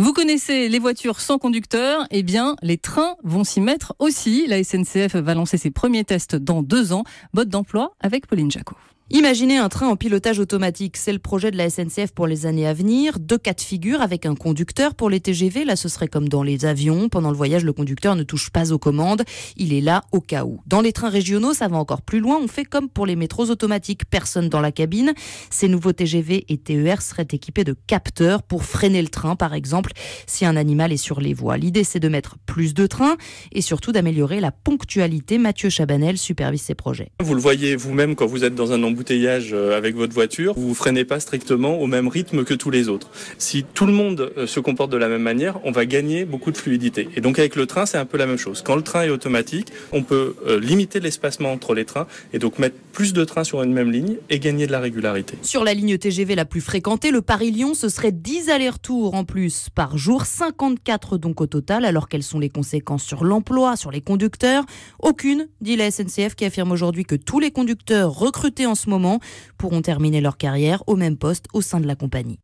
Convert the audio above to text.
Vous connaissez les voitures sans conducteur, eh bien les trains vont s'y mettre aussi. La SNCF va lancer ses premiers tests dans deux ans. botte d'emploi avec Pauline Jacot. Imaginez un train en pilotage automatique, c'est le projet de la SNCF pour les années à venir. Deux cas de figure avec un conducteur pour les TGV. Là, ce serait comme dans les avions. Pendant le voyage, le conducteur ne touche pas aux commandes. Il est là au cas où. Dans les trains régionaux, ça va encore plus loin. On fait comme pour les métros automatiques, personne dans la cabine. Ces nouveaux TGV et TER seraient équipés de capteurs pour freiner le train, par exemple, si un animal est sur les voies. L'idée, c'est de mettre plus de trains et surtout d'améliorer la ponctualité. Mathieu Chabanel supervise ces projets. Vous le voyez vous-même quand vous êtes dans un nombre bouteillage euh, avec votre voiture, vous freinez pas strictement au même rythme que tous les autres. Si tout le monde euh, se comporte de la même manière, on va gagner beaucoup de fluidité. Et donc avec le train, c'est un peu la même chose. Quand le train est automatique, on peut euh, limiter l'espacement entre les trains et donc mettre plus de trains sur une même ligne et gagner de la régularité. Sur la ligne TGV la plus fréquentée, le Paris-Lyon, ce serait 10 allers-retours en plus par jour, 54 donc au total, alors quelles sont les conséquences sur l'emploi, sur les conducteurs Aucune, dit la SNCF qui affirme aujourd'hui que tous les conducteurs recrutés en moment pourront terminer leur carrière au même poste au sein de la compagnie.